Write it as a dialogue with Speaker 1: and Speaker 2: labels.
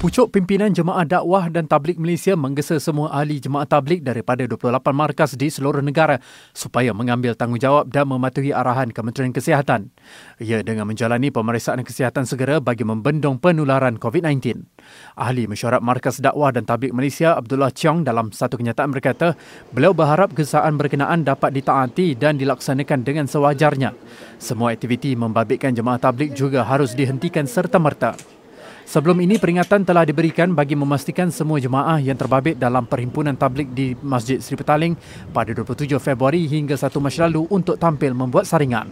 Speaker 1: Pucuk Pimpinan Jemaah Dakwah dan Tablik Malaysia menggesa semua ahli jemaah tablik daripada 28 markas di seluruh negara supaya mengambil tanggungjawab dan mematuhi arahan Kementerian Kesihatan. Ia dengan menjalani pemeriksaan kesihatan segera bagi membendung penularan COVID-19. Ahli Mesyuarat Markas Dakwah dan Tablik Malaysia Abdullah Cheong dalam satu kenyataan berkata, beliau berharap gesaan berkenaan dapat ditaati dan dilaksanakan dengan sewajarnya. Semua aktiviti membabitkan jemaah tablik juga harus dihentikan serta-merta. Sebelum ini, peringatan telah diberikan bagi memastikan semua jemaah yang terbabit dalam perhimpunan tablik di Masjid Sri Petaling pada 27 Februari hingga 1 Mac lalu untuk tampil membuat saringan.